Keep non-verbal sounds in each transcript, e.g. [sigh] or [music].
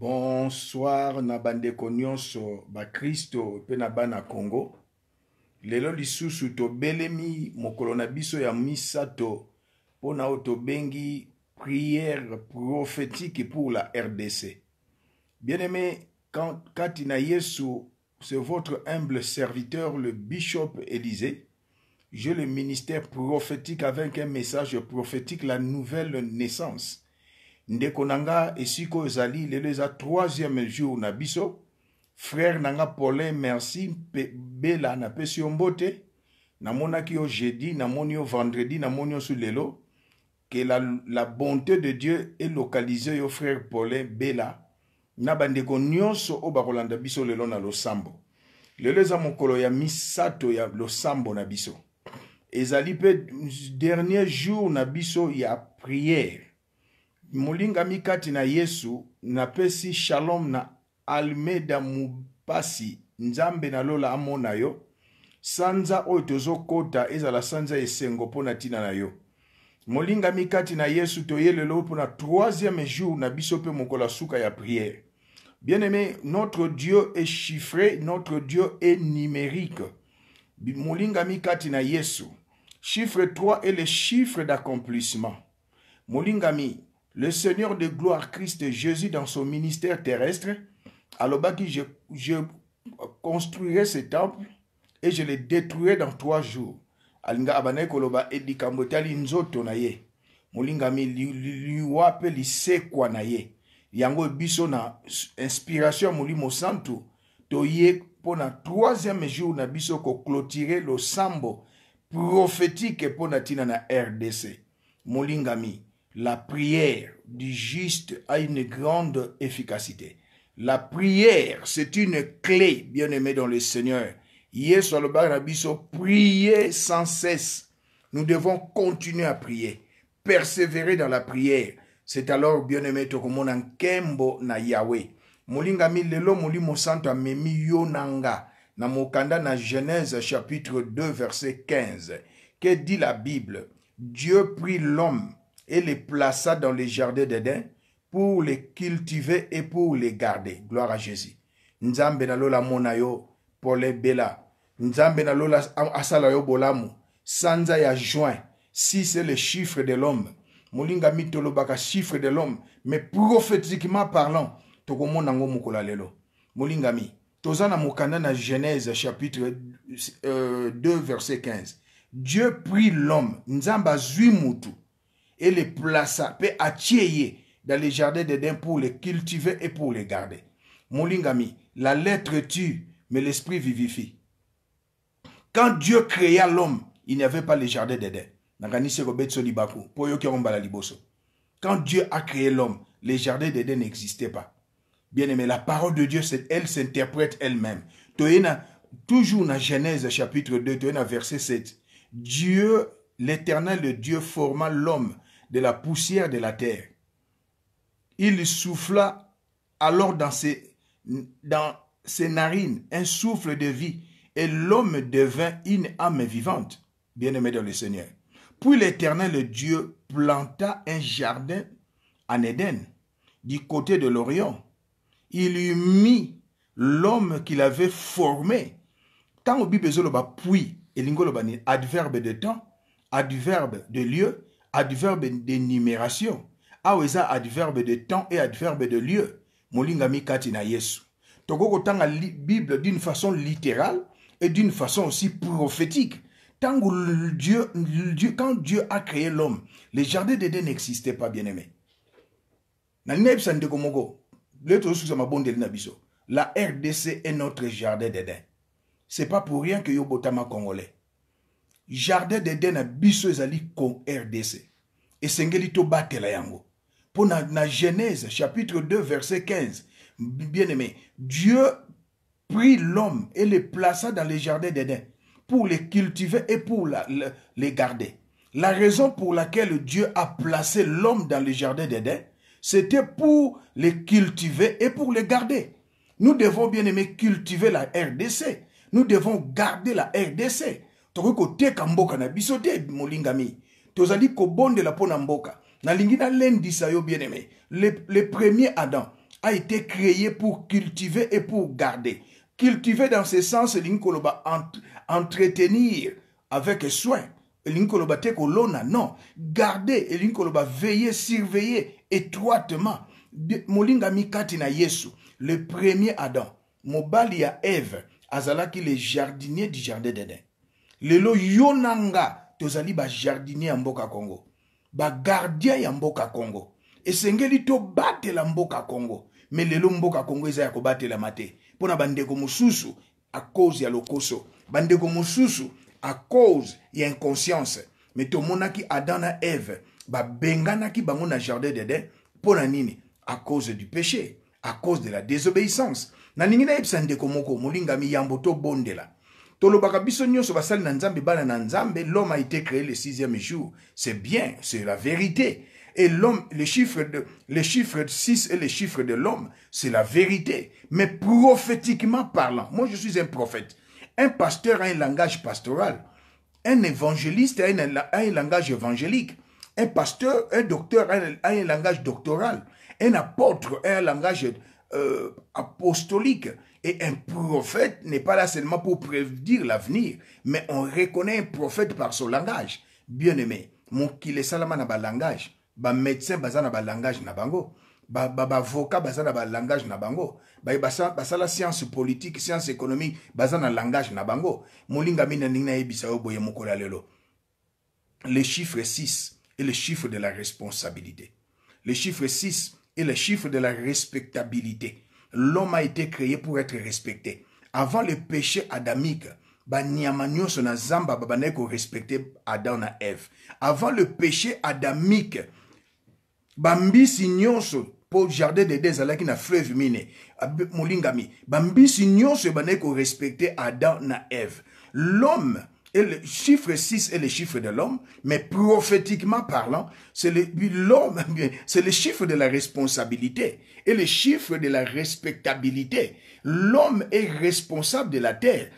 bonsoir Nabande bandeko ba bakristo pe na bana kongo lelo lisusu belemi mokolo biso ya misato prière prophétique pour la rdc bien aimé Katina yesu c'est votre humble serviteur le bishop Élisée. j'ai le ministère prophétique avec un message prophétique la nouvelle naissance ndeko na nga esika oyo ezali lelo eza troisième jour na biso frère na nga paulin merci mpe bela napesi yo mbote namonaki yo jeudi namoni yo vendredi namoni yo su lelo ke la, la bonté de dieu elokalize yo frère paulin bela na bandeko nyonso oyo bakolanda biso lelo na losambo lelo eza mokolo ya misato ya losambo na biso ezali mpe dernier jour na biso ya priere mulingami kati na yesu napesi shalom na almeda mupasi nzambe nalola amona yo sanza oyo tozokota ezala sanza esengo mpo na ntina na yo molingami kati na yesu toyelelo lelo mpo na troisième jour na biso mpe mokolo ya suka ya priere bien aimé notre dieu est chiffré notre dieu est numérique molingami kati na yesu chiffre 3 est le chiffre d'accomplissement molingami le Seigneur de gloire Christ Jésus dans son ministère terrestre, à l'obaki, je, je construirai ce temple et je le détruirai dans trois jours. alinga abane koloba elikambo nzoto na ye molingami liwa li sekwa na ye yango biso na inspiration muli mosantu. To toye pour na troisième jour na biso le sambo prophétique mpo na tina na rdc molingami la prière du juste a une grande efficacité. La prière, c'est une clé, bien aimé dans le Seigneur. Hier, sur le Barabiso, prier sans cesse. Nous devons continuer à prier, persévérer dans la prière. C'est alors, bien-aimé, en kembo na Yahweh. Molingami lelo molimo santo amemi yonanga. Na mokanda na Genèse chapitre 2 verset 15. Que dit la Bible? Dieu prie l'homme et les plaça dans les jardins d'Eden pour les cultiver et pour les garder. Gloire à Jésus. Nzambe nalola monayo pour les bela. Nzambe nalola asala yo bolamu. Sanza ya juin. Si c'est le chiffre de l'homme. Molinga tolobaka chiffre de l'homme. Mais prophétiquement parlant, tokomona ngo lelo. mi. Tozana mukanda na Genèse chapitre 2 euh, verset 15. Dieu prit l'homme. Nzamba zui mutu et les plaça peut attirer dans les jardins d'Éden pour les cultiver et pour les garder. Mon lingami, la lettre tue, mais l'esprit vivifie. Quand Dieu créa l'homme, il n'y avait pas les jardins d'Éden. Quand Dieu a créé l'homme, les jardins d'Éden n'existaient pas. Bien aimé, la parole de Dieu, elle s'interprète elle-même. Toujours dans Genèse chapitre 2, verset 7. Dieu, l'éternel Dieu forma l'homme de la poussière de la terre. Il souffla alors dans ses, dans ses narines un souffle de vie et l'homme devint une âme vivante, bien-aimé dans le Seigneur. Puis l'Éternel Dieu planta un jardin en Éden, du côté de l'Orient. Il eut mit l'homme qu'il avait formé. Tant au Bible, puis, adverbe de temps, adverbe de lieu, adverbe d'énumération numération, ah adverbe de temps et adverbe de lieu molingami kati na yesu tanga bible d'une façon littérale et d'une façon aussi prophétique tango dieu, dieu, quand dieu a créé l'homme les jardins d'eden n'existaient pas bien aimé la rdc est notre jardin d'eden c'est pas pour rien que yo congolais jardin d'eden à à ezali con rdc ce batela yango Pour na, na genèse chapitre 2 verset 15 bien aimé dieu prit l'homme et le plaça dans les jardin d'eden pour les cultiver et pour le les garder la raison pour laquelle dieu a placé l'homme dans les jardins d'eden c'était pour les cultiver et pour les garder nous devons bien aimé cultiver la rdc nous devons garder la rdc tokoki koteka mboka na biso te molingami la pona mboka na lingina lendi sa yo bien aimé le, premier adam a été créé pour cultiver et pour garder cultiver dans ce sens l'inkoloba koloba entretenir avec soin L'inkoloba koloba te kolona non garder et koloba veiller surveiller étroitement molingami kati na yesu le premier adam mobali a eve azalaki le jardinier du jardin d'eden lelo yo na nga tozali bajardinier ya mboka congo bagardien ya mboka congo esengeli tobatela mboka congo me lelo mboka congo eza ya kobatelama te mpo na bandeko mosusu a cause ya lokoso bandeko mosusu a cause ya inconscience me tomonaki adam na eve babenganaki bango na jardin deden mpo na nini a cause du péché a cause de la désobéissance nalingi nayebisa ndeko moko molingami yambo tobondela l'homme a été créé le sixième jour c'est bien c'est la vérité et l'homme le chiffre de 6 et les chiffres de l'homme c'est la vérité mais prophétiquement parlant moi je suis un prophète un pasteur a un langage pastoral un évangéliste a un, langage évangélique un pasteur un docteur a un, langage doctoral un apôtre a un langage euh, apostolique et un prophète n'est pas là seulement pour prédire l'avenir, mais on reconnaît un prophète par son langage. Bien-aimé, mon kile salama na de langage, ba médecin baza na de langage na bango, ba ba ba avocat baza na langage na bango, ba ba science politique, science économique baza na langage na bango. Molinga mina nina ebisa oboye mokola Le chiffre 6 est le chiffre de la responsabilité. Le chiffre 6 est le chiffre de la respectabilité l'homme a été créé pour être respecté. Avant le péché adamique, banyama nyonso na nzambe babandaki adam na eve avant le péché adamique bambisi pour le jardin dede qui na fleuve mine molingami bambisi nyonso baneko respecté adam na eve l'homme et le chiffre 6 est le chiffre de l'homme, mais prophétiquement parlant, c'est le, l'homme, [laughs] c'est le chiffre de la responsabilité et le chiffre de la respectabilité. L'homme est responsable de la terre.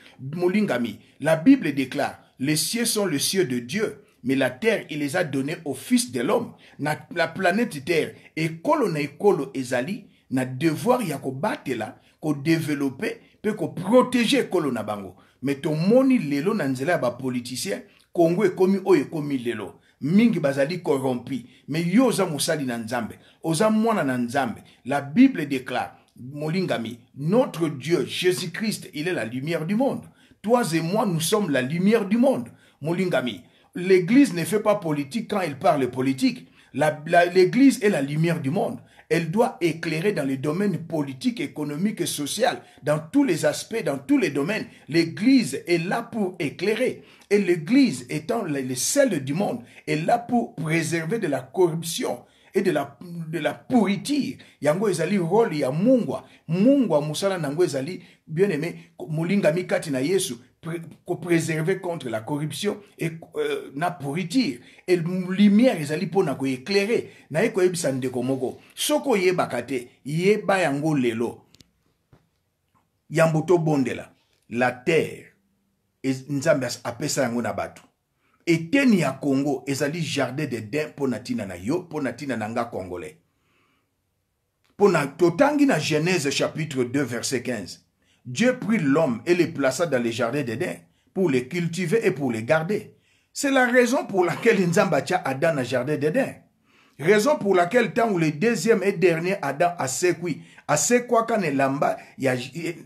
la Bible déclare, les cieux sont les cieux de Dieu, mais la terre, il les a donnés au fils de l'homme. La, planète terre, et na ekolo ezali, na devoir ya là ko développer, pe qu'au protéger colonabango. bango ton moni lelo na nzela ya Congo est ekomi Oye Komi lelo mingi bazali corrompi mais yo musali nanzambe. na nanzambe. oza mwana nanzambe. la bible déclare molingami notre dieu jésus-christ il est la lumière du monde toi et moi nous sommes la lumière du monde molingami l'église ne fait pas politique quand elle parle politique l'église est la lumière du monde elle doit éclairer dans les domaines politiques, économiques et social, dans tous les aspects, dans tous les domaines. L'Église est là pour éclairer. Et l'Église étant les sel du monde, est là pour préserver de la corruption, et de la, de la pourriture yango ezali mungwa mungwa ezali bien aimé pour préserver contre la corruption et euh, na pourriture et lumière ezali ndeko moko yeba yango lelo Yamboto bondela. la terre nzambe apesa yango na batu. eteni ya congo ezali jardin na tina na yo na na congolais totangi genèse chapitre 2 verset 15 Dieu prit l'homme et le plaça dans les jardins d'Eden pour les cultiver et pour les garder. C'est la raison pour laquelle Nzambatia Adam dans le jardin d'Éden. Raison pour laquelle tant où le deuxième et dernier Adam a sécuit, a sécuit quand lamba, il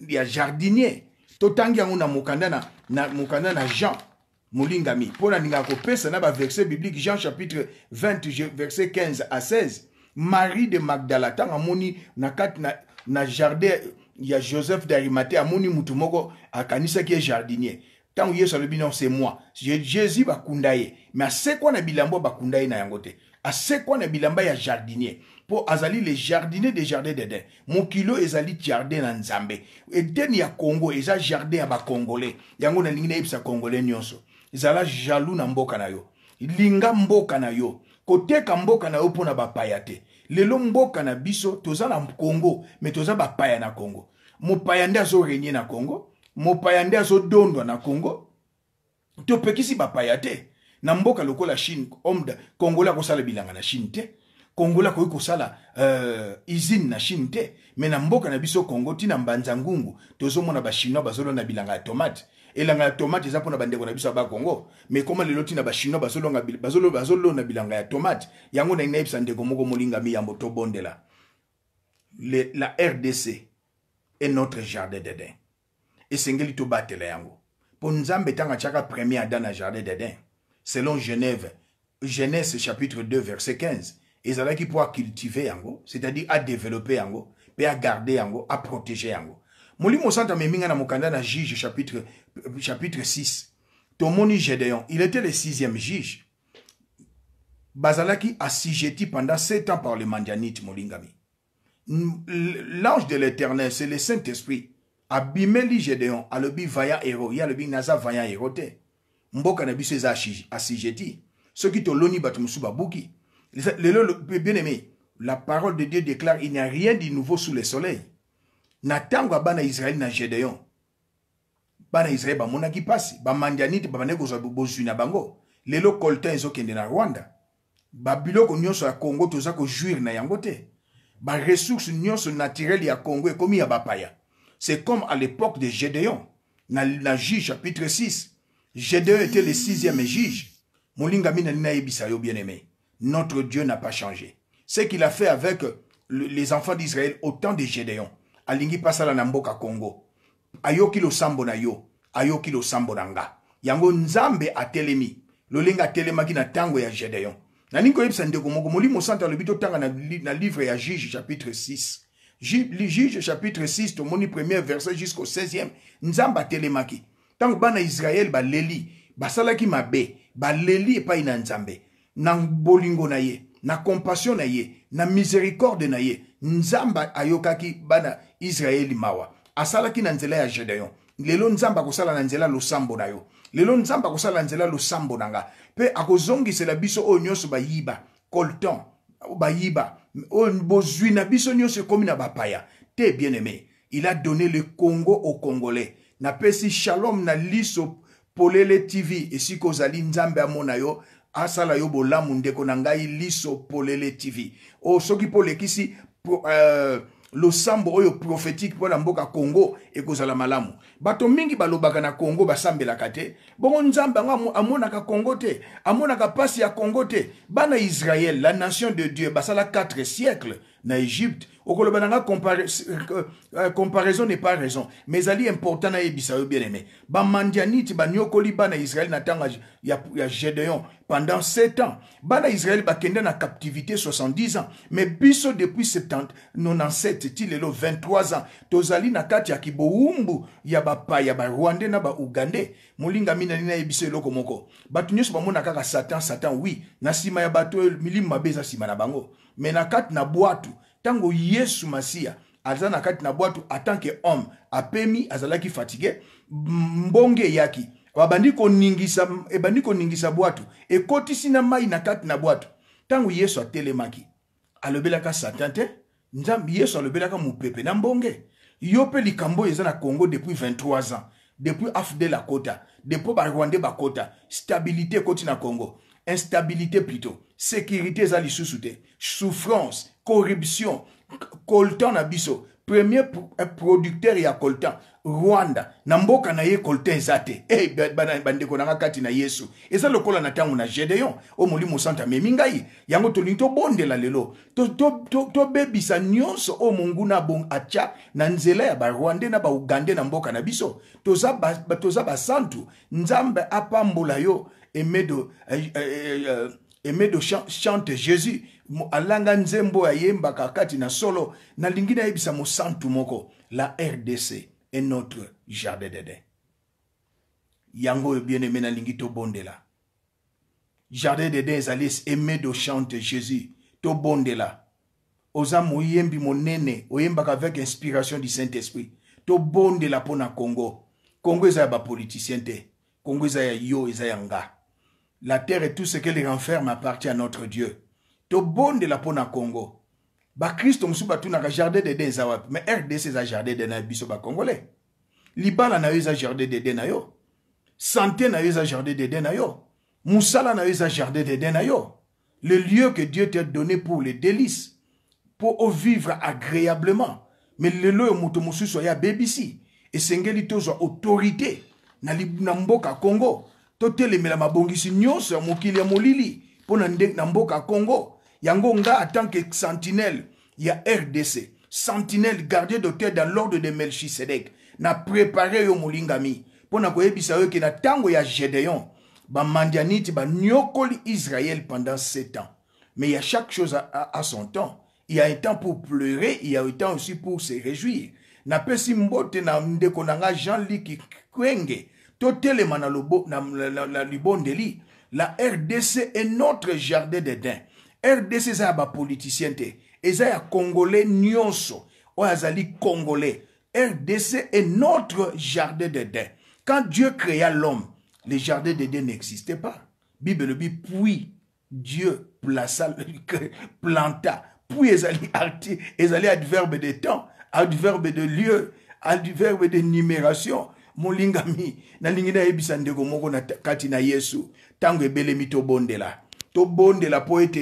y a jardinier. Totangi yango na mukanda na na mokanda na Jean pour Pour ninga kopesa na ba verset biblique Jean chapitre 20 verset 15 à 16. Marie de Magdala tanga moni na kat na jardin ya joseph d'arimathée amoni mutu moko akanisaki ye jardinier ntango yesu alobi non se moi jésus bakunda ye me asekwa na bilamba bakunda ye na yango te asekwa na bilamba ya jardinier mpo azali le jardinier de jardin d'eden mokilo ezali jardin na nzambe edeni ya congo eza jardin ya bakongole yango nalingi nayebisa congolais nyonso ezala jalou na mboka na yo linga mboka na yo koteka mboka na yo mpo na bapaya te lelo mboka na biso toza na congo me toza bapaya na congo mopaya nde azorenie na congo mopaya nde azodondwa na congo topekisi bapaya te na mboka lokola chine omda kongola akosala bilanga na chine te kongola akoki kosala uh, usine na chine te me na mboka na biso congo ntina mbanza ngungu tozomona bachinois bazolona bilanga ya tomate elanga ya tomate eza mpona bandeko na biso ya bakongo me koma lelo ntina bachinois bazolona bilanga ya tomate yango nalingi nayebisa ndeko moko molingami yambo tobondela la rdc est notre jardin dedin esengeli tobatela yango mpo nzambe ntango atiaka premier ada na jardin dedin selon genève genèse chapitre 2 verset 15 ezalaki mpo acultive yango c'est-à-dire adéveloppe yango mpe agarde yango aprotege yango molimo santa meminga na mokanda na juge chapitre, chapitre 6 tomoni gédéon il était le sixième juge bazalaki assujetti pendant sept ans par le mandianite molingami l'ange de l'éternel c'est le saint-esprit abimeli gédéon alobi vaya héro a alobi naza vaya héro te mboka na biso eza Ce qui toloni bat mosusu babuki Le bien aimé la parole de dieu déclare il n'y a rien de nouveau sous le soleil na ntango ya bana ya israele na gedeon bana ya israele ba mpasi ba babandaki kozwa na bango lelo zo kende na rwanda ko nyonso ya congo toza kojuire na yango te baresource nyonso naturelles ya congo ekomi ya bapaya c'est comme à l'époque de gédéon na, na juge chapitre 6 gédéon était le sixième juge molingami na Ebisa yo bien aimé notre dieu n'a pas changé ce qu'il a fait avec les enfants d'israël au temps de gédéon alingi mpe asala na mboka kongo ayoki losambo na yo ayoki losambo na nga yango nzambe atelemi lolenge atelemaki na ntango ya gedeon nalingi koyebisa ndeko moko molimo sante alobi totanga na, na livre ya juge chapitre 6 juge chapitre 6 tomoni premier verset jusqu'au 16e nzambe atelemaki ntango bana israele baleli basalaki mabe baleli epai na nzambe na bolingo na ye na compassion na ye na miséricorde na ye nzambe ayokaki bana israeli mawa asalaki na nzela ya gedeon lelo nzambe akosala na nzela losambo na yo lelo nzambe akosala na nzela losambo na nga mpe akozongisela biso oyo nyonso bayiba colton bayiba bozwi na biso nyonso ekómi na bapaya te bien aimé il a donné le congo au congolais napesi shalom na liso polele tv esika ozali nzambe amona yo asala yo bolamu ndeko na ngai liso polele tv o oh, soki mpo olekisi Euh, losambo oyo prophétique la mboka congo ekozala malamu bato mingi balobaka na congo basambelaka te bongo nzambe Amona amonaka congo te amonaka mpasi ya congo te bana israel la nation de dieu basala 4 siècles na égypte okoloba na euh, euh, comparaison n'est pas raison mais Ali important nayebisa yo bien aimé bamandianite baniokoli bana Israël na tanga ya gédéon pendant 7 ans bana israel bakende na captivité 70 ans me biso depuis 70, 97 ti lelo 23 ans tozali na kati ya kibowumbu ya bapai ya barwandais na baugandais molingami nali nayebiso eloko moko bato nyonso bamona kaka satan satan wi na nsima ya bato oyo milimo mabe eza nsima na bango me na kati na bwatu ntango yesu masiya aza na kati na bwatu atanke homme apemi azalaki fatigue mbonge eyaki babandi koningisa ebandi koningisa bwato ekotisi na mai na kati na bwato ntango yesu atelemaki alobelaka satan te nzambe yesu alobelaka mopepe na mbonge yo mpe likambo oyo eza na congo depuis 23 ans depuis afdel akota depo barwandais bakota stabilité ekoti na congo instabilité plutôt sécurité eza lisusu te souffrance corruption coltan na biso premier eh, producteur ya coltan rwanda na mboka na ye coltan eza te hey, eh, bandeko nanga kati na yesu eza lokola na ntango na gedeon oyo oh, molimo sante amemi ngai yango tolingi tobondela lelo tobebisa to, to, to nyonso oyo oh, monguna atya na nzela ya barwande na baugande na mboka na biso toza basantu ba nzambe apambola yo emedo, eh, eh, eh, emedo chante jésus alanga nzembo yemba solo na solo nalingi mosantu moko la rdc et notre jardin d'eden yango bien aimé nalingi tobondela jardin d'eden zalis aimé de chante jésus tobondela oza moyembi monene Oyemba avec inspiration du saint esprit to bondela Pona congo congo eza un politicien. te congo eza yo eza la terre et tout ce qu'elle renferme appartient à notre dieu bon la peau na congo bakristo mosusu batunaka jardin dede eza mais me rdc a jardin dede na biso bacongolais libala na yo eza jardin dede na yo santé na yo eza jardin dede na yo mosala na yo eza jardin dede na yo le lieu que dieu t'a donné pour les délices pour vivre agréablement mais le lieu lelo oyo soya mosusu Et abebisi esengeli tozwa autorité na, na mboka congo totelemela mabongisi nyonso ya mokili ya molili mpo na mboka congo Yangonga en tant que sentinelle y a rdc sentinelle gardien d'hôtel dans l'ordre de melchisedek na préparé yo Mulingami. Pour na koyebisa yo ke na ntango ya gédéon bamandianite nyokoli israël pendant sept ans mais il y a chaque chose à, son temps il y a un temps pour pleurer il y a un temps aussi pour se réjouir napesi mbote na ndeko na nga jean-luc kwenge totelema na libondeli la rdc est notre jardin d'eden rdc eza ya bapoliticien te eza ya congolais nyonso oyo azali congolais rdc est notre jardin d'eden quand dieu créa l'homme le jardin d'eden n'existait pas bible elobi puis dieu plaça, [laughs] planta puis ezali, ezali adverbe de temps adverbe de lieu adverbe de numération molingami nalingi nayebisa ndeko moko na kati na yesu ntango ebelemi tobondela la poète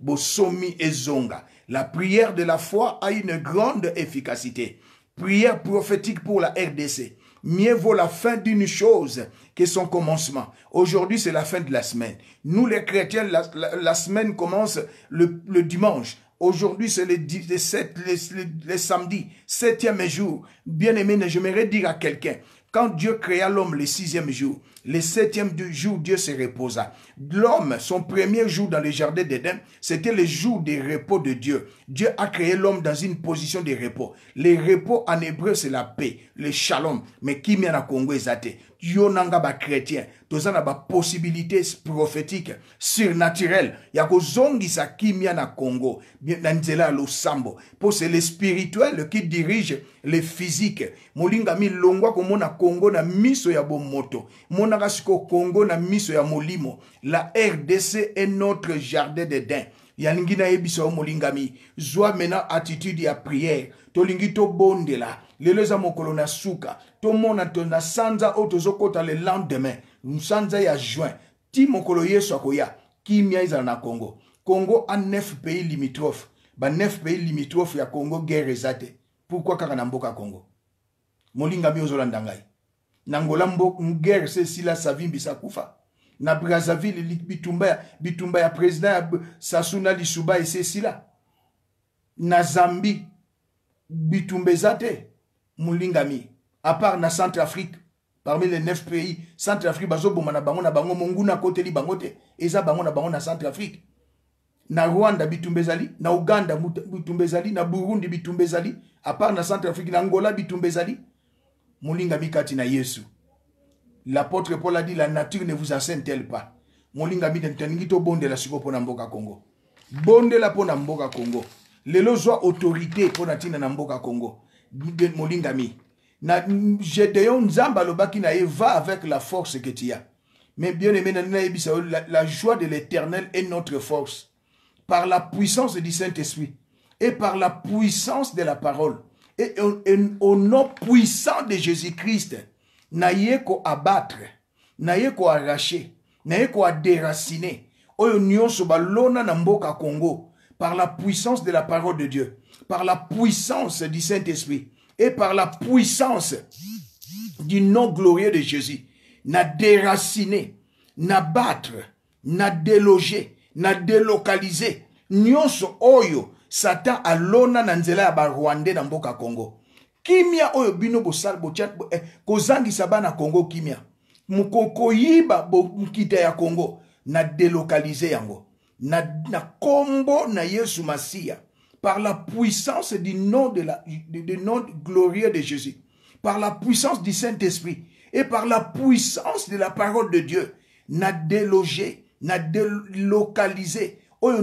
bosomi ezonga la prière de la foi a une grande efficacité prière prophétique pour la rdc Mieux vaut la fin d'une chose que son commencement. Aujourd'hui, c'est la fin de la semaine. Nous, les chrétiens, la, semaine commence le, dimanche. Aujourd'hui, c'est le, le, le, samedi, septième jour. Bien aimé, j'aimerais dire à quelqu'un, quand Dieu créa l'homme le sixième jour, le septième jour, Dieu se reposa. L'homme, son premier jour dans le jardin d'Éden, c'était le jour des repos de Dieu. Dieu a créé l'homme dans une position de repos. Le repos en hébreu, c'est la paix, le shalom. Mais qui m'a Congo exaté yo nanga ba chrétien To na ba possibilité prophétique surnaturelle ya kozongisa kimia na Congo na nzela lo sambo. po c'est le spirituel qui dirige le physique molingami longwa komona Congo na miso ya bomoto ka siko Congo na miso ya molimo la RDC est notre jardin de yalingi Yalingina molingami zwa mena attitude ya prière tolingi bondela lelo mokolo na suka tomona na sanza oyo tozokɔta le lendemain sanza ya juin ti mokolo yesu akoya kimia ezala na congo congo a 9 pays limitrophe ba 9 pays limitrophe ya congo guerre eza te pourkui kaka na mboka congo molingami ozolanda ngai na ngola guerre se esila savimbisa kufa na brazzaville bitumba ya, bitumba ya président ya sasu na lisuba esi esila na zambi bitumba eza te molingami à part na Centrafrique, parmi les neuf pays, Centrafrique, bazo bomana bango na bango monguna kote li bango te, eza bango na bango na Centrafrique. Na Rwanda bitumbezali, na Uganda bitumbezali, na Burundi bitumbezali, à part na Centrafrique, na Angola bitumbezali. Molinga mikati na Yesu. L'apôtre Paul a dit la nature ne vous enseigne-t-elle pas molinga mi tendingi tobondela siko mpo na mboka congo bondela mpo na mboka congo lelo zwa autorité mpo na ntina na mboka congo molingami Gédéon Nzamba Lobaki na va avec la force que tu as. Mais bien aimé, la joie de l'éternel est notre force. Par la puissance du Saint-Esprit et par la puissance de la parole. Et au nom puissant de Jésus-Christ, n'ayez qu'à abattre, n'a qu'à arracher, n'ayez qu'à déraciner. balona na Congo par la puissance de la parole de Dieu, par la puissance du Saint-Esprit et par la puissance du nom glorieux de Jésus, n'a déraciné, n'a battre, n'a déloger, n'a délocalisé. Nyonso oyo, Satan alona nanzela nzela ya dans na Congo. Kimia oyo bino bosal bochat eh, zangi sabana Congo kimia. Mukokoyiba mokita ya Congo na délocaliser yango. Na na kombo na Yesu Masia par la puissance du nom, de glorieux de Jésus, par la puissance du Saint-Esprit et par la puissance de la parole de Dieu, n'a délogé, n'a délocalisé. oyo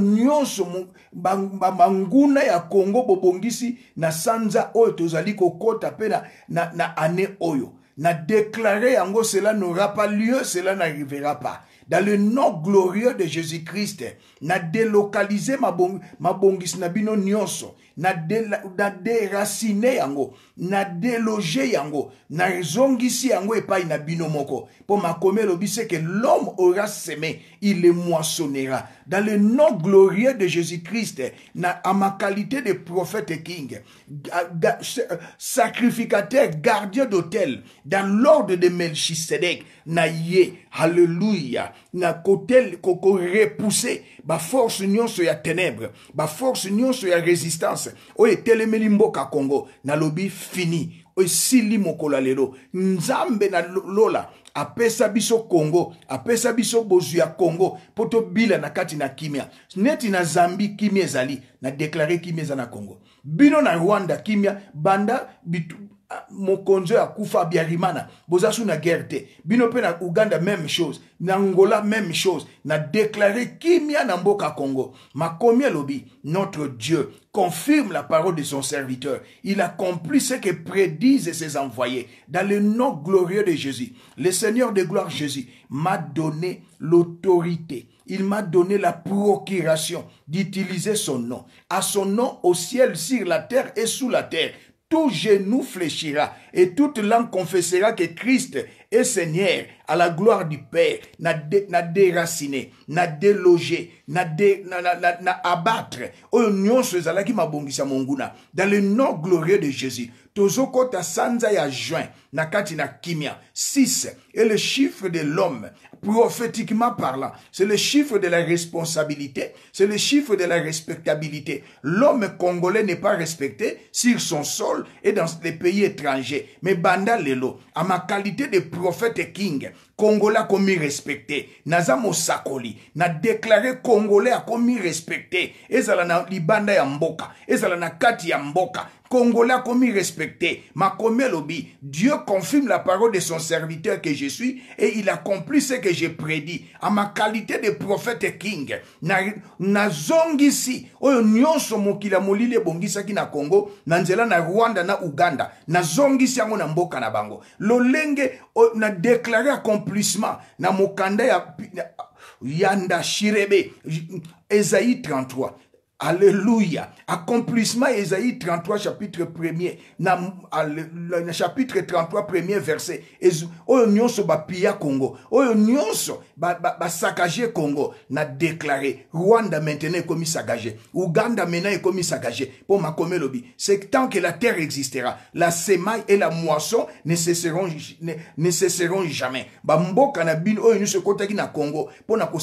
ya bobongisi na sanza na, na, oyo na déclaré yango cela n'aura pas lieu cela n'arrivera pas dans le nom glorieux de Jésus-Christ na délocaliser mabongisi na bino nyonso na deracine yango na déloge yango zongisi yango epai na bino moko Pour ma bise l'homme aura semé il le moissonnera dans le nom glorieux de jésus-christ na à ma qualité de prophète king sacrificateur gardien d'hôtel, dans l'ordre de melchisedek na ye Hallelujah. na korepuse baforce nyonso ya ténèbre baforce nyonso ya résistance oyo etelemeli mboka congo nalobi fini esili mokolo ya lelo nzambe na lola apesa biso kongo apesa biso bozwi ya kongo mpo tobila na kati na kimia neti na zambi kimia ezali na deklare kimia eza na kongo bino na rwanda kimia banda bitu, Ah, mon akufa à boza Rimana, na guerre te bino uganda même chose na même chose na déclaré kimia na mboka congo combien lobi. notre dieu confirme la parole de son serviteur il accomplit ce que prédisent ses envoyés dans le nom glorieux de jésus le seigneur de gloire jésus m'a donné l'autorité il m'a donné la procuration d'utiliser son nom. À son nom, au ciel, sur la terre et sous la terre, tout genou fléchira et toute langue confessera que Christ est Seigneur à la gloire du Père, n'a, déraciné, n'a délogé, n'a, m'a abattre. Oh, Dans le nom glorieux de Jésus, juin na 6 est le chiffre de l'homme prophétiquement parlant c'est le chiffre de la responsabilité c'est le chiffre de la respectabilité l'homme congolais n'est pas respecté sur son sol et dans les pays étrangers mais banda lelo à ma qualité de prophète king kongola commis respecté. Nazamo sakoli. na déclaré congolais a commis respecté. ezala na libanda yamboka, mboka ezala na kati ya mboka Congolais comme respecté. Makomé lobi, Dieu confirme la parole de son serviteur que je suis et il accomplit ce que j'ai prédit. À ma qualité de prophète king. Na, na zongisi. Oyo nyonso mokila molile bongisa ki na Congo. nanzela na Rwanda na Uganda. Na zongisi yango na mboka na bango. Lolenge na déclaré accompli accomplissement na mokanda ya yanda shirebe ezayi 33 alleluya Accomplissement, Esaïe 33, chapitre 1er. chapitre 33, premier verset. Oyo nyonso bapilla Congo. Oyo nyonso saccage Congo. Na déclaré. Rwanda maintenant est commis saccage, Uganda maintenant est commis saccage. Pour ma lobi. C'est tant que la terre existera. La semaille et la moisson ne cesseront, ne, cesseront jamais. Bamboka na bin oyo nyonso na Congo. Pour na ko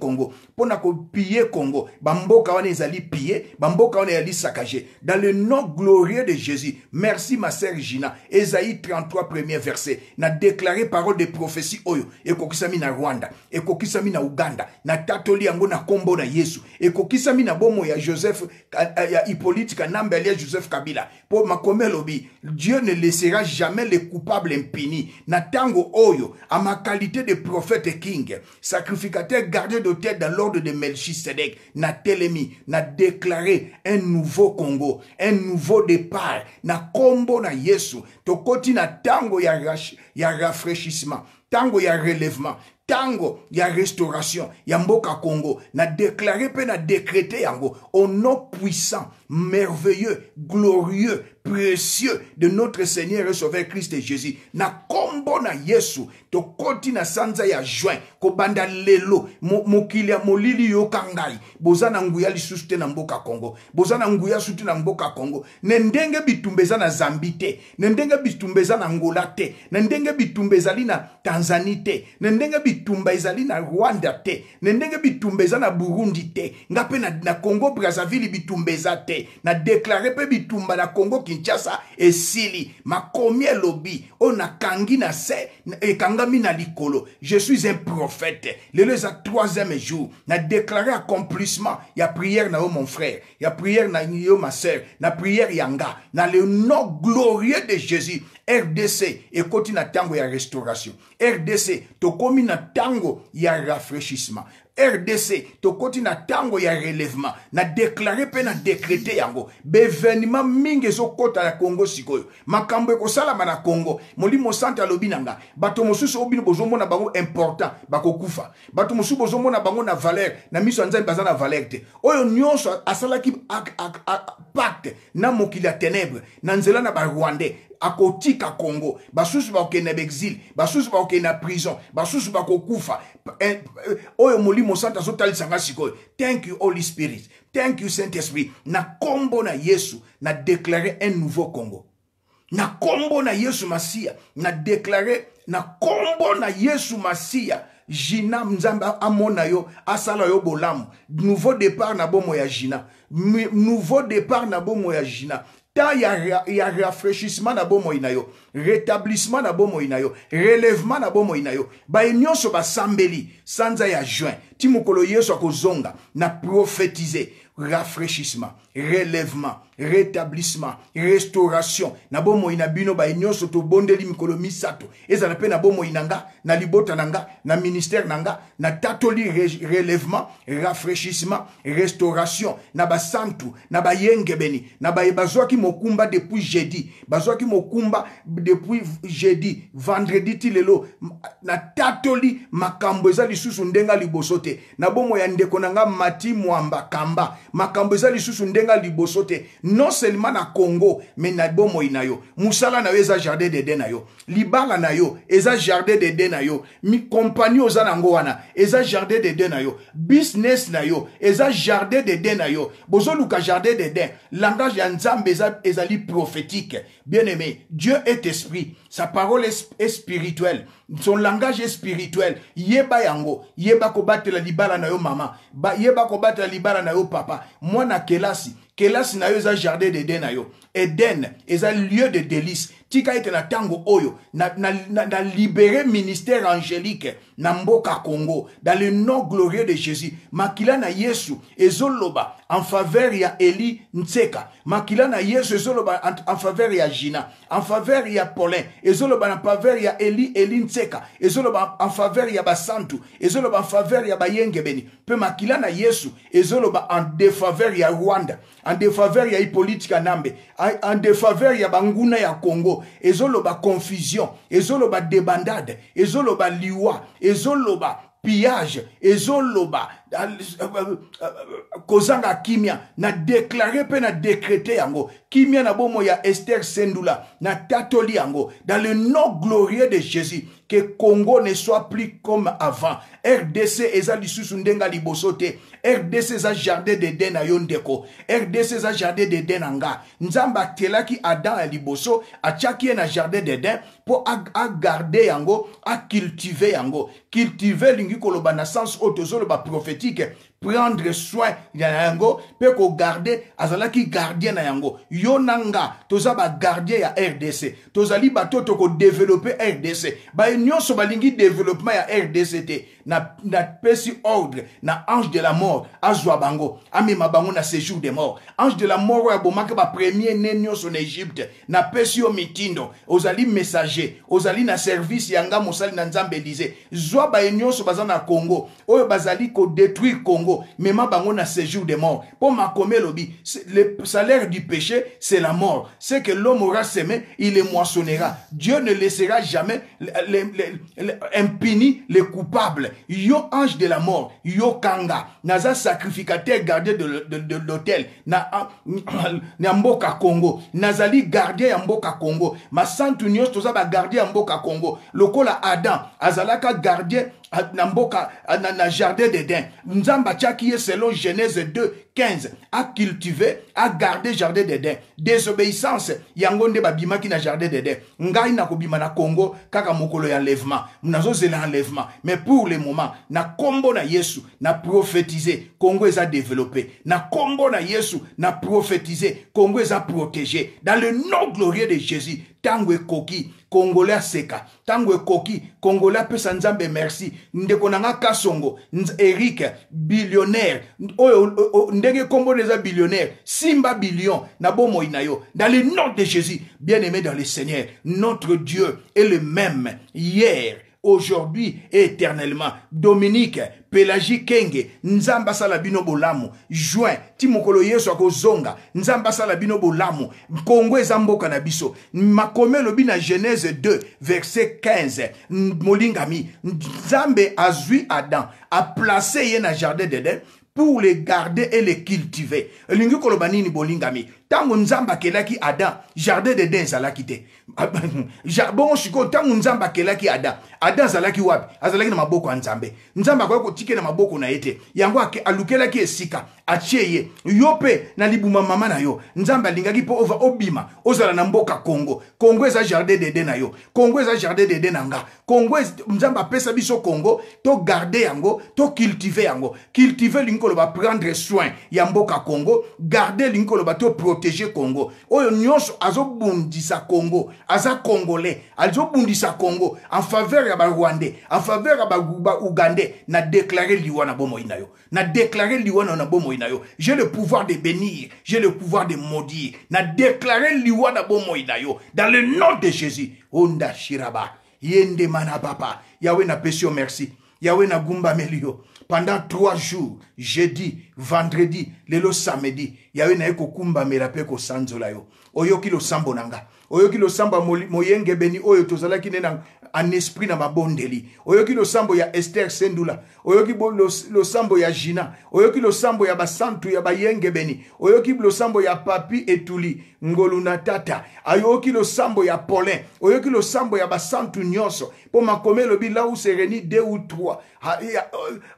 Congo. Pour na ko piller Congo. Bamboka kawane Zali piller. Bamboka on est Dans le nom glorieux de Jésus, merci ma sœur Gina. Esaïe 33, premier verset. Na déclaré parole de prophétie oyo. qui na Rwanda. et qui na Uganda. Na tatoli yango na kombo na Yesu. Ekokisami na bomo ya Joseph, ya Hippolyte Kanambele, Joseph Kabila ma ma lobby dieu ne laissera jamais les coupables impunis. na tango à ma qualité de prophète king sacrificateur gardien tête dans l'ordre de Melchisedec, na telemi na déclaré un nouveau congo un nouveau départ na combo na yesu tokoti na y ya, ya rafraîchissement tango ya relèvement y a restauration ya mboka congo na déclaré y na décrété au nom puissant merveilleux glorieux précieux de notre Seigneur et Sauveur Christ et Jésus na kombo na Yesu tokoti na sanza ya juin kobanda lelo mokili ya molili yoka ngai boza na nguya lisusu te na mboka Congo boza na nguya sutu na mboka Congo ne ndenge bitumba eza na Zambi te ne ndenge bitumba eza na Angola te ne ndenge bitumba ezali na Tanzanie te ne ndenge bitumba ezali na Rwanda te ne ndenge bitumba eza na Burundi te nga mpe na, na Congo Brazzaville bitumba eza te na deklare mpe bitumba na Congo kinshasa esili lobby on On a na se ekangami eh, na likolo je suis un prophète lelo à troisième jour na déclaré accomplissement ya prière na mon frère ya prière na yo ma sœur na prière yanga Dans le nom glorieux de jésus rdc et na ntango ya restauration rdc tokomi na y ya rafraîchissement rdc tokoti na ntango ya relèvement na deklare mpe na dekrete yango bevenima mingi ezokɔta na kongo sikoyo makambo ekosalama na kongo molimo sante alobi na nga bato mosusu oyo bino bozomona bango important bakokufa bato mosusu bozomona bango na valeur na miso ya nzambe baza na valeur te oyo nyonso asalaki pacte na mokili ya ténèbre na nzela na barwandais akotika congo basusu ba na exil basusu ba na prison basusu eh, eh, oyo thank you holy spirit thank you saint esprit na kombo na yesu na déclarer un nouveau congo na kombo na yesu masia na déclarer, na kombo na yesu masia jina Mzamba amona yo asala yo bolamu nouveau départ na bomo ya jina nouveau départ na bomo ya jina ta ya, ya rafraîchissement na bomoi na yo rétablissement na bomoi na yo relèvement na bomoi na yo baye nyonso basambeli sanza ya juin ti mokolo yesu akozonga na prophétiser rafraîchissement relèvement rétablissement restauration na bomoi na bino baye nyonso tobondeli mikolo misato ezala mpe na bomoi na nga na libota na nga na ministère na nga na tatoli relèvement rafraîchissement restauration na basantu na bayengebeni na baye bazwaki mokumba depuis jeudi bazwaki mokumba depuis jeudi vendredi ti lelo na tatoli makambo eza lisusu ndenge liboso te na bomoi ya ndeko na nga mati mwamba kamba Ma eza lisusu ndenge non seulement na congo mais na bomoi na yo na yo eza jardin libala na yo eza jardin deden na mi compagnie oza nango wana eza jardin deden na yo business na yo eza jardin deden na yo bozoluka jardin deden langage ya nzambe ezali prophétique bien aimé dieu est esprit sa parole est spirituelle son langage est spirituel yeba yango yeba kobatela libala na yo mama ba, yeba kobatela libala na yo papa mwana kelasi Et là, yo un jardin d'eden ayo. est un un lieu de délice tika ite na tango oyo na, na, na, libéré ministère angélique na congo dans le nom glorieux de jésus makila na yesu ezoloba en faveur ya eli ntseka makila na yesu ezoloba en, faveur ya gina en faveur ya paulin ezoloba na faveur ya eli eli ezoloba en faveur ya basantu ezoloba en faveur ya bayengebeni Pe makila na yesu ezoloba en défaveur ya rwanda en défaveur ya hipolitika nambe en défaveur ya banguna ya congo ezoloba confusion ezoloba debandade ezoloba liwa ezoloba pillage ezoloba euh, euh, euh, kozanga kimia na déclare mpe na décréte yango kimia na bomoi ya ester sendula na tatoli yango dans le nom glorieux de jésus que congo ne soit plus comme avant rdc eza lisusu ndenge liboso te rdc eza jardin deden na yo ndeko rdc eza jardin deden na nga nzambe atelaki adam ya liboso atiaki ye na jardin deden mpo agarde yango acultive yango cultive elingi koloba na sens oyo tozoloba prophétique prendre soin na yango mpe kogarde azalaki gardien na yango yo na nga toza bagardien ya rdc tozali bato tokodevelope rdc baye nyonso balingi developement ya rdc te na, napesi ordre na ange de la mort azwa bango ma bango na séjour de mort ange de la mort oyo ba premier ne nyonso na egypte na O mitindo ozali messager ozali na service yanga mosali na nzambe zwa baye nyonso bazana na congo oyo bazali détruire congo mema bango na séjour de mort po makomi lobi le salaire du péché c'est la mort ce que l'homme aura semé il le moissonnera dieu ne laissera jamais impuni les coupables yo ange de la mort yo kanga naza sacrificateur gardien de l'hôtel na, na ah, mboka congo nazali gardien ya mboka congo masantu nyonso toza bagardien ya mboka congo lokola adam azalaka gardien na mboka na, jardin d'Eden nzambe atiaki ye selon genèse 2 15 a gardé jardin d'Eden désobéissance yango nde babimaki na jardin d'Eden ngai kobima na congo kaka mokolo ya enlèvement zela enlèvement mais pour le moment na kombo na yesu na prophétiser, congo à développé na kombo na yesu na prophétiser, congo à protégé dans le nom glorieux de jésus tangwe koki Congolais seka tangwe Koki, Congolais apesa merci ndeko na nga kasongo erik billionnaire oyo ndenge nkombo eza simba billion nabo bomoi yo dans le nom de jésus bien aimé dans le seigneur notre dieu est le même hier aujourd'hui et éternellement. Dominique, Pelagi Kenge, Nzamba Salabino Bolamu, Juin, Timokolo Yesu Zonga, Nzamba Salabino Bolamu, Kongwe Zambo Kanabiso, Makome Lobina Genèse 2, verset 15, Molingami, Nzambe Azui Adam, a placé Yena Jardin d'Eden pour les garder et les cultiver. Lingi Kolobani Bolingami, ntango nzambe akelaki adam jardin de den ezalaki te [laughs] bongo sikoyo ntango nzambe akelaki adam adam azalaki wapi azalaki na maboko ya nzambe nzambe akoki kotika na maboko na ye te yango alukelaki esika atie ye yo mpe na libuma mama na yo nzambe alingaki mpo ova obima ozala na mboka kongo kongo eza jardin de den na yo kongo eza jardin de den na nga kongo nzambe apesa biso kongo togarde yango tocultive yango cultive elingi koloba prendre soin ya mboka kongo garde elingi koloba toprote protéger Congo. Oyo nyonso sa Congo, aza congolais, sa Congo en faveur ya ba Rwandais, en faveur ya ba Ougandais, na déclarer liwana na inayo. na yo. Na déclarer na Bomo J'ai le pouvoir de bénir, j'ai le pouvoir de maudire. Na déclarer liwana na inayo dans le nom de Jésus. Onda shiraba, yende mana papa. Yahweh na pesio merci. Yawena na gumba melio. pendant trois jours jeudi vendredi lelo samedi yawe na ye kokumbamela mpe kosanzola yo oyoki losambo na nga oyoki losambo ya moyengebeni oyo tozalaki nde na en esprit na mabondeli oyoki sambo ya Esther sendula oyoki sambo ya Gina. oyoki sambo ya basantu ya bayengebeni oyoki sambo ya papi etuli Tuli. Ngoluna tata ayoki sambo ya polin oyoki sambo ya basantu Nyoso. Pour ma elobi là où se réunit deux ou trois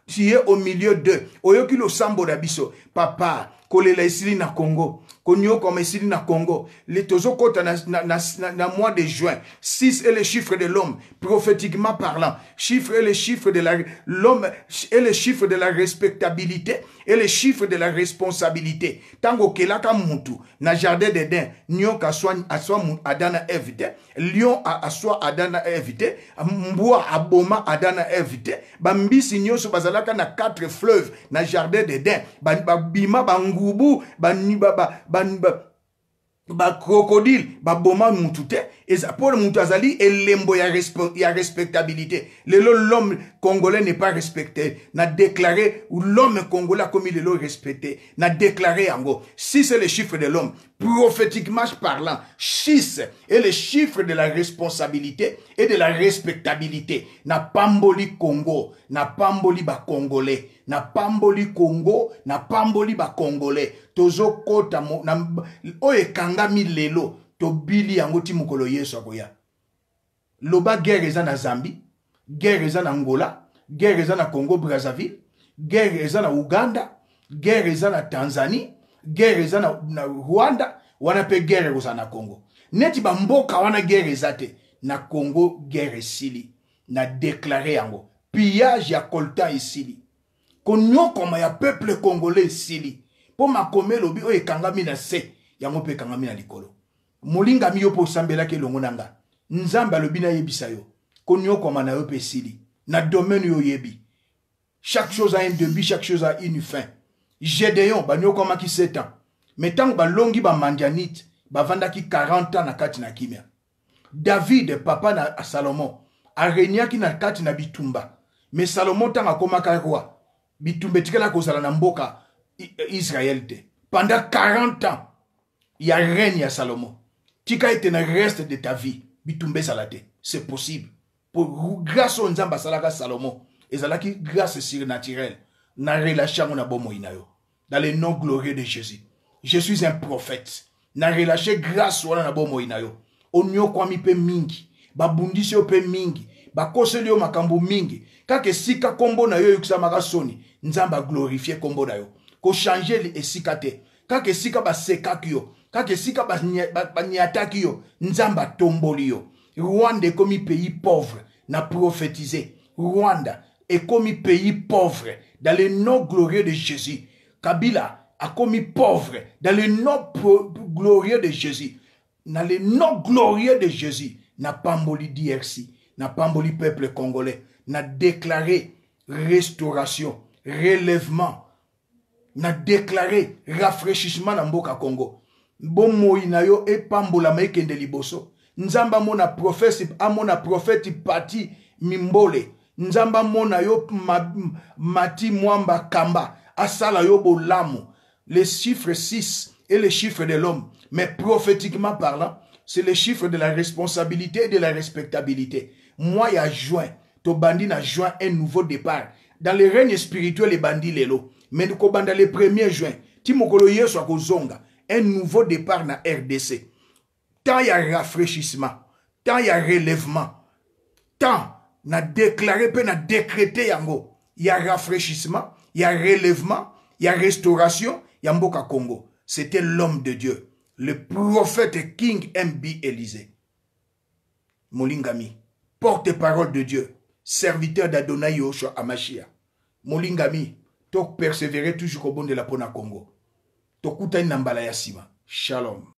tu es euh, au milieu d'eux oyoki sambo la biso papa kolela esili na congo comme ici na congo tozo kota na, na, na, mois de juin 6 est le chiffre de l'homme prophétiquement parlant chiffre est le chiffre de la l'homme est le chiffre de la respectabilité et le chiffre de la responsabilité Kelaka Moutou, mutu na jardin d'eden nyoka aswa ada adana Adana Evite. lion aswa adana Evite. Mboa aboma adana Evite. bambisi nyoso bazalaka na 4 fleuves, na jardin d'eden Bima, bangubu crocodile baboma mutu mutute eza Et mutu azali lembo ya, y respectabilité le l'homme congolais n'est pas respecté na déclaré ou l'homme congolais comme est le respecté na déclaré si c'est le chiffre de l'homme prophétiquement parlant, 6 est le chiffre de la responsabilité et de la respectabilité. Na pamboli Congo, na pamboli ba Congolais, na pamboli Congo, na pamboli ba Congolais. Tozo kota mo, na, oye kangami lelo, to bili ti mukolo yesu akoya. Loba guerre eza en Zambie, guerre eza en Angola, guerre eza en Congo Brazzaville, guerre eza Uganda, guerre eza en Tanzanie, gere eza na, na rwanda wana mpe gere kozala na congo neti bamboka wana gere eza te na congo gere esili na deklare yango pillage ya coltan esili konyokoma ya peuple congolais esili mpo makomi elobi oyo ekangami na se yango mpe ekangami na likolo molingami yo mpo osambelaki elongo na nga nzambe alobi nayebisa yo konyokoma na yo mpe esili na domaine oyo oyebi chaque chose a un début chaque chose a une fin gédéon banyokwamaki 7 ans me ntango balongi bamandianite bavandaki 40 ans na kati na kimia david papa na salomo areniaki na kati na bitumba me salomo ntango akomaka roi bitumba etikala kozala na mboka e, israel te pendant 40 ans ya reine ya salomo tika ete na reste de ta vie bitumba ezala te c'est possible po grâce oyo nzambe asalaka salomo ezalaki grâce surnaturelle na relation yango na bomoi na yo dans le nom glorieux de Jésus. Je suis un prophète. Na relâché grâce wana na On inayo. Onyokwami pe mingi. Babundisi pe mingi. bakoseli yo makambo mingi Kake sika kombo na yo eyokisamaka soni Nzamba glorifier kombo na yo kochange sikate Kake sika ba basekaki yo sika ba baniataki yo nzambe atomboli yo rwanda comme pays pauvre na prophétise rwanda comme pays pauvre dans le nom glorieux de jésus Kabila a commis pauvre dans le nom glorieux de Jésus. Dans le nom glorieux de Jésus, n'a pas moli DRC, n'a pas moli peuple congolais, n'a déclaré restauration, relèvement, n'a déclaré rafraîchissement dans le Congo. Bon moïna yo et pambola de liboso. Nzamba mona prophète, amona prophète pati mimbole. Nzamba mona yo mati mwamba kamba. Asala yobo Les chiffres 6 et les chiffres de l'homme. Mais prophétiquement parlant, c'est les chiffres de la responsabilité et de la respectabilité. Moi, il y a juin. bandit a juin un nouveau départ. Dans le règne spirituel, et bandits lelo. Mais nous le 1er juin. Un nouveau départ na RDC. Tant il y a rafraîchissement. Tant il y a relèvement. Tant, n'a déclaré, peut n'a décrété Il y a rafraîchissement il y a relèvement, il y a restauration, il y a Mboka Congo. C'était l'homme de Dieu, le prophète King MB Élisée. Molingami, porte-parole de Dieu, serviteur d'Adonai Yosho Amashia. Molingami, tu persévérer toujours au bon de la Pona Congo. Nambala Shalom.